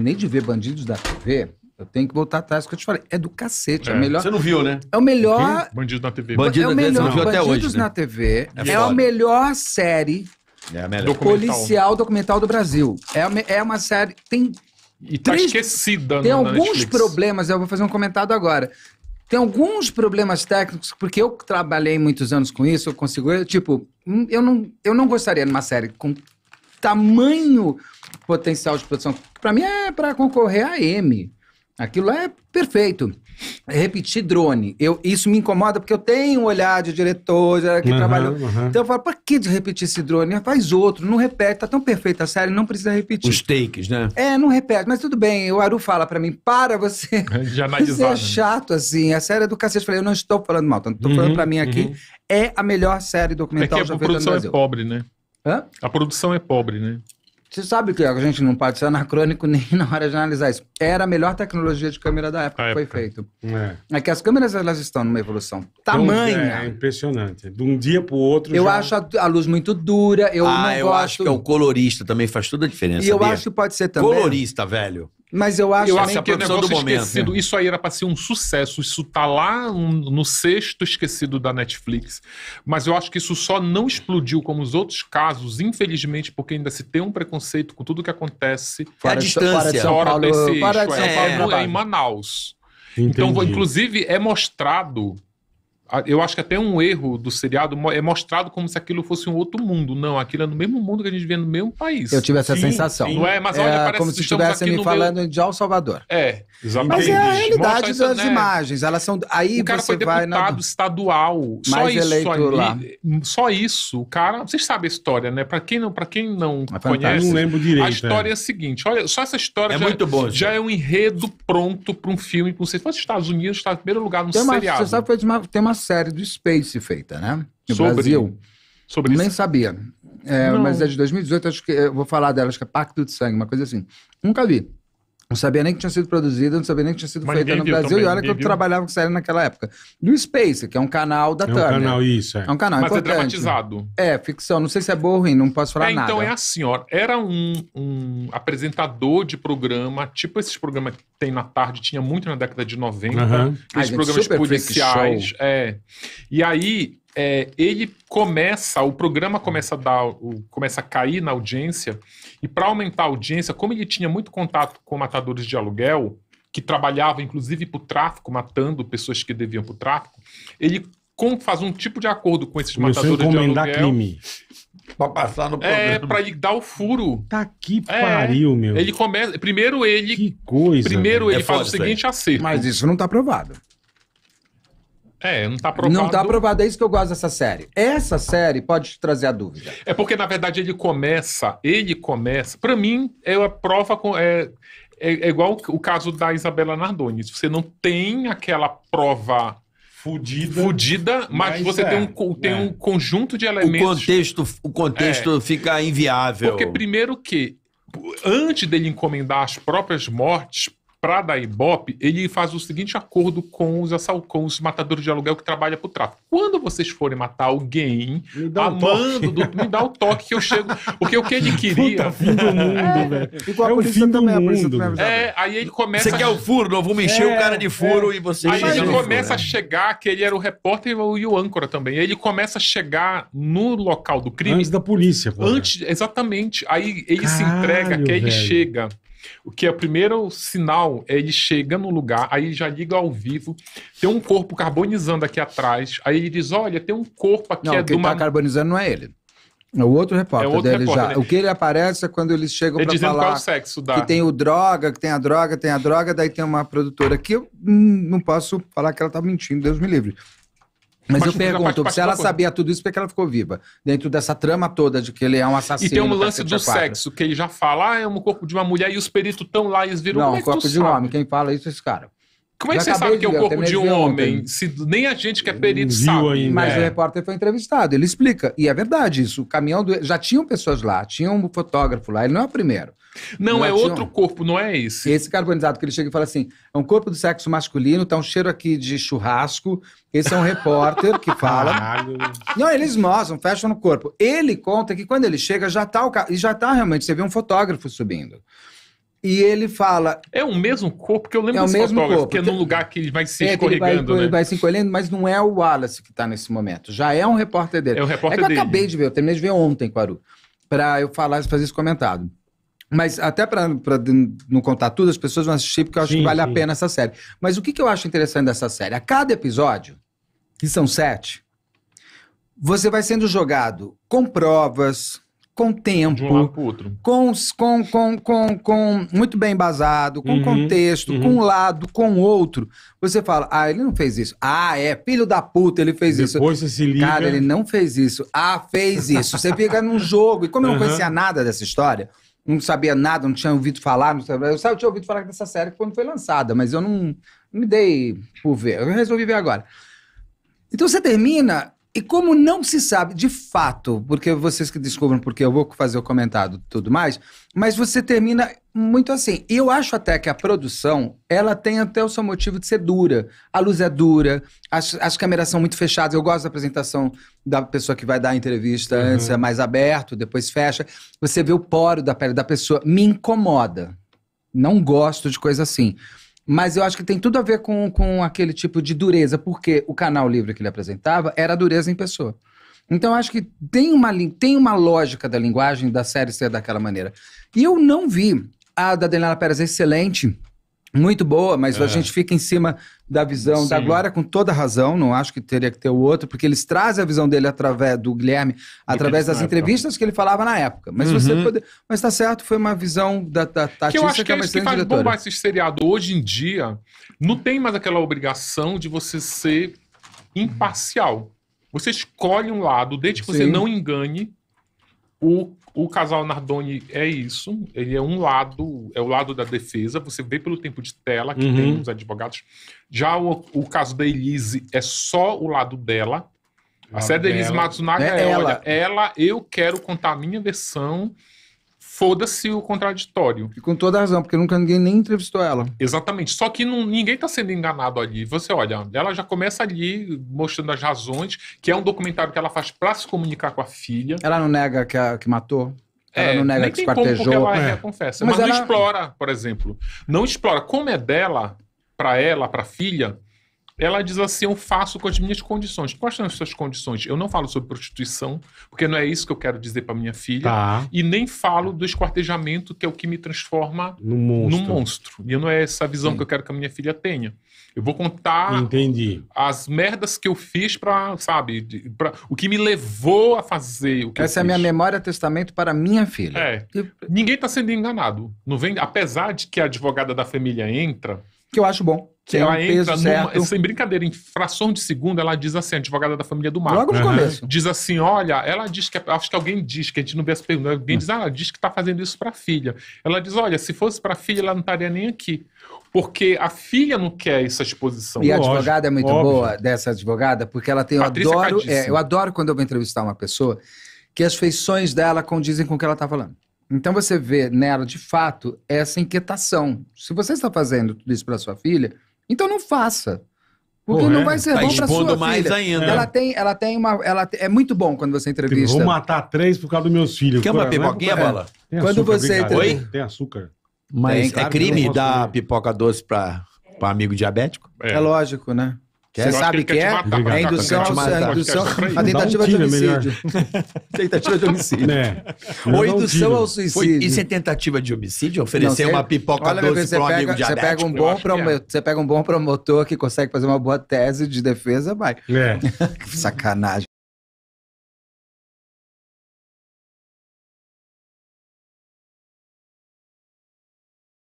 nem de ver bandidos da TV, eu tenho que voltar atrás, que eu te falei, é do cacete. É, é melhor. Você não viu, né? É o melhor. bandidos na TV. Bandidos é o melhor, não viu até Bandidos hoje, né? na TV é, é a melhor série é a melhor. policial documental do Brasil. É, é uma série. Tem. E tá três, esquecida, Tem alguns Netflix. problemas, eu vou fazer um comentário agora. Tem alguns problemas técnicos, porque eu trabalhei muitos anos com isso, eu consigo. tipo, hum, eu não, eu não gostaria de uma série com tamanho potencial de produção, para mim é para concorrer a M. Aquilo é perfeito. É repetir drone. Eu, isso me incomoda porque eu tenho um olhar de diretor que uhum, trabalhou. Uhum. Então eu falo, para que repetir esse drone? Ah, faz outro, não repete. Tá tão perfeita a série, não precisa repetir. Os takes, né? É, não repete. Mas tudo bem, o Aru fala para mim, para você. Você é, é né? chato assim. A série é do cacete. Eu falei, eu não estou falando mal, estou uhum, falando para mim aqui. Uhum. É a melhor série documental é que já feita no Brasil. A produção é pobre, né? Hã? A produção é pobre, né? Você sabe que a gente não pode ser anacrônico nem na hora de analisar isso. Era a melhor tecnologia de câmera da época a que foi feito. É. é. que as câmeras elas estão numa evolução então, tamanha. É, é impressionante. De um dia para o outro. Eu já... acho a, a, luz muito dura. Eu ah, não eu gosto. acho que é o colorista também faz toda a diferença. E eu acho que pode ser também. Colorista, velho. Mas eu acho, eu acho que é negócio esquecido. Isso aí era para ser um sucesso. Isso tá lá no sexto esquecido da Netflix. Mas eu acho que isso só não explodiu como os outros casos, infelizmente, porque ainda se tem um preconceito com tudo que acontece. É fora a distância. Fora desse eixo. É, é, em Manaus. Então, Entendi. Então, inclusive, é mostrado eu acho que até um erro do seriado é mostrado como se aquilo fosse um outro mundo. Não, aquilo é no mesmo mundo que a gente vê no mesmo país. Eu tive essa sim, sensação. Sim. Não é? Mas olha, é, parece como se estivesse me falando meu... de El Salvador. É, exatamente. Mas é a realidade Mostra das né? imagens. Elas são. Aí o cara você foi vai deputado na... estadual. Mais só eleito isso, lá. Só isso, o cara. Vocês sabem a história, né? Para quem não, para quem não é conhece. conhece, não lembro direito. A história é, é a seguinte. Olha, só essa história é já, é- muito boa, já é um enredo pronto para um filme. Não sei se fosse Estados Unidos, está em primeiro lugar no seriado. Você sabe que tem uma série do Space feita, né? No sobre, Brasil. Sobre Nem sabia. É, mas é de 2018, acho que eu vou falar delas, que é Pacto de Sangue, uma coisa assim. Nunca vi. Não sabia nem que tinha sido produzida, não sabia nem que tinha sido feita no Brasil. Também, e olha que eu viu. trabalhava com série naquela época. no Space, que é um canal da é um Turner. É um canal, isso. É, é um canal Mas é importante. é dramatizado. É, ficção. Não sei se é boa ou ruim, não posso falar é, então, nada. Então é assim, ó. Era um, um, apresentador de programa, tipo esses programas que tem na tarde, tinha muito na década de 90. Uhum. Esses Ai, gente, programas policiais. É. E aí, é, ele começa, o programa começa a, dar, o, começa a cair na audiência, e para aumentar a audiência, como ele tinha muito contato com matadores de aluguel, que trabalhavam inclusive para o tráfico, matando pessoas que deviam para o tráfico, ele com, faz um tipo de acordo com esses Começou matadores a de aluguel. crime. Pra passar no é, programa. É, pra ele dar o furo. Tá que é, pariu, é, meu. Ele começa. Primeiro ele. Que coisa. Primeiro ele é faz o seguinte acerto. Mas isso não tá provado. É, não tá aprovado. Não tá aprovado, é isso que eu gosto dessa série. Essa série pode te trazer a dúvida. É porque, na verdade, ele começa, ele começa. Para mim, é a prova com. É, é, é, igual o caso da Isabela Nardoni. Você não tem aquela prova. Fudida, fudida mas, mas você é, tem, um, tem é. um conjunto de elementos. O contexto, o contexto é. fica inviável. Porque, primeiro, que antes dele encomendar as próprias mortes, para dar Ibope, ele faz o seguinte acordo com os os matadores de aluguel que trabalha o tráfico. Quando vocês forem matar alguém, me dá, Do, me dá o toque que eu chego. Porque o que ele queria. Puta, fim do mundo, é, velho. é o fim do também, mundo. É, aí ele começa. Você quer o furo, não? vou encher é, o cara de furo é. e você. Aí ele começa furo, a chegar, que ele era o repórter e o âncora também. Aí ele começa a chegar no local do crime. Antes da polícia, pô. Antes, exatamente. Aí ele Caralho, se entrega, que aí ele chega o que é o primeiro sinal é ele chega no lugar, aí já liga ao vivo, tem um corpo carbonizando aqui atrás, aí ele diz: olha, tem um corpo aqui. Não, é quem está uma... Tá carbonizando não é ele. É o outro repórter é outro dele repórter, já. Né? O que ele aparece é quando eles chegam é para falar qual é o sexo da... que tem o droga, que tem a droga, tem a droga, daí tem uma produtora que eu hum, não posso falar que ela tá mentindo, Deus me livre. Mas, eu pergunto, se ela sabia tudo isso, por que ela ficou viva? Dentro dessa trama toda de que ele é um assassino. E tem um lance do sexo, que ele já fala, ah, é um corpo de uma mulher e os peritos estão lá e eles viram. Não, é corpo de um homem. Quem fala isso é esse cara. Como é que você sabe que é o corpo de, um homem? Se nem a gente que é perito sabe. Ainda. Mas é. o repórter foi entrevistado, ele explica. E é verdade isso. O caminhão Já tinham pessoas lá, tinha um fotógrafo lá, ele não é o primeiro. Não, é, é outro corpo, não é esse. Esse carbonizado que ele chega e fala assim: é um corpo do sexo masculino, tá um cheiro aqui de churrasco. Esse é um repórter que fala. não, eles mostram, fecham no corpo. Ele conta que quando ele chega, já tá o E já tá realmente, você vê um fotógrafo subindo. E ele fala. É o mesmo corpo que eu lembro é o mesmo corpo, é que é num lugar que ele vai se é, escorregando. Ele vai, né? ele vai se encolhendo, mas não é o Wallace que está nesse momento. Já é um repórter dele. É o repórter é que dele. eu acabei de ver, eu terminei de ver ontem, Quaru, para eu falar e fazer esse comentado. Mas até para não contar tudo, as pessoas vão assistir porque eu acho sim, que vale sim. a pena essa série. Mas o que, que eu acho interessante dessa série? A cada episódio, que são sete, você vai sendo jogado com provas, com tempo, um com, com, com, com, com muito bem embasado, com uhum, contexto, uhum. com um lado, com outro. Você fala, ah, ele não fez isso. Ah, é, filho da puta, ele fez Depois isso. Depois você se liga. Cara, ele não fez isso. Ah, fez isso. Você fica num jogo. E como eu não conhecia nada dessa história, não sabia nada, não tinha ouvido falar. Não sabia, eu, só tinha ouvido falar dessa série quando foi lançada, mas eu não, não me dei por ver. Eu resolvi ver agora. Então você termina e como não se sabe de fato, porque vocês que descubram, porque eu vou fazer o comentado tudo mais, mas você termina muito assim. E eu acho até que a produção, ela tem até o seu motivo de ser dura. A luz é dura, as, as câmeras são muito fechadas. Eu gosto da apresentação da pessoa que vai dar a entrevista uhum. antes, é mais aberto, depois fecha. Você vê o poro da pele da pessoa. Me incomoda. Não gosto de coisa assim. Mas eu acho que tem tudo a ver com, com aquele tipo de dureza, porque o canal livre que ele apresentava era a dureza em pessoa. Então, acho que tem uma, tem uma lógica da linguagem da série ser daquela maneira. E eu não vi a da Daniela Pérez excelente, muito boa, mas é. a gente fica em cima da visão Sim. da Glória com toda razão, não acho que teria que ter o outro, porque eles trazem a visão dele através do Guilherme, através das é, então. entrevistas época. que ele falava na época. Mas uhum. você pode... Mas tá certo, foi uma visão da, da que eu acho que, é que é isso que faz diretora. bombar esse seriado. Hoje em dia, não tem mais aquela obrigação de você ser imparcial. Você escolhe um lado, desde que Sim. você não engane o o casal Nardoni é isso. Ele é um lado, é o lado da defesa. Você vê pelo tempo de tela que uhum. tem os advogados. Já o, o caso da Elise é só o lado dela. A da Elise Matsunaga é, é ela. olha, ela, eu quero contar a minha versão foda-se o contraditório. E com toda razão, porque nunca ninguém nem entrevistou ela. Exatamente. Só que não, ninguém está sendo enganado ali. Você olha, ela já começa ali mostrando as razões, que é um documentário que ela faz para se comunicar com a filha. Ela não nega que, a, que matou? Ela é, não nega que esquartejou. Ela é. confessa. Mas, Mas ela... não explora, por exemplo. Não explora. Como é dela, para ela, para a filha, ela diz assim: eu faço com as minhas condições. Quais são as suas condições? Eu não falo sobre prostituição, porque não é isso que eu quero dizer para minha filha. Tá. E nem falo do esquartejamento, que é o que me transforma num monstro. monstro. E não é essa visão Sim. que eu quero que a minha filha tenha. Eu vou contar Entendi. as merdas que eu fiz para, sabe, pra, o que me levou a fazer. Essa é a minha memória testamento para minha filha. É. Eu... Ninguém está sendo enganado. Não vem, apesar de que a advogada da família entra que eu acho bom. Que é ela é um entra numa, é sem brincadeira, em fração de segundo, ela diz assim, a advogada da família do Marco. Logo no né? uhum. começo. Diz assim, olha, ela diz que, é acho que alguém diz, que a gente não vê essa pergunta, alguém uhum. diz, ah, ela diz que está fazendo isso para a filha. Ela diz, olha, se fosse para a filha, ela não estaria nem aqui. Porque a filha não quer essa exposição. E Lógico, a advogada é muito óbvio. boa, dessa advogada, porque ela tem, eu adoro, é, eu adoro quando eu vou entrevistar uma pessoa, que as feições dela condizem com o que ela está falando. Então você vê nela, de fato, essa inquietação. Se você está fazendo tudo isso para sua filha, então não faça. Porque Porra, não é. vai ser tá bom para sua filha. mais ainda. Ela tem, ela tem uma, ela é muito bom quando você entrevista. Vou matar três por causa dos meus filhos. Quer uma é pipoquinha, é, bola? Tem quando açúcar, você Oi? Tem açúcar. Mas tem, é crime dar pipoca doce para para amigo diabético? É. é lógico, né? Você sabe que, que é? Matar, é indução, matar, indução a tentativa de homicídio. tentativa né? de homicídio. É. Ou indução ao suicídio. Foi, isso é tentativa de homicídio? Oferecer não, é- uma pipoca olha, doce para um amigo diabético? Pega um bom é. promo, é. Você pega um bom promotor que consegue fazer uma boa tese de defesa, vai. É. Sacanagem.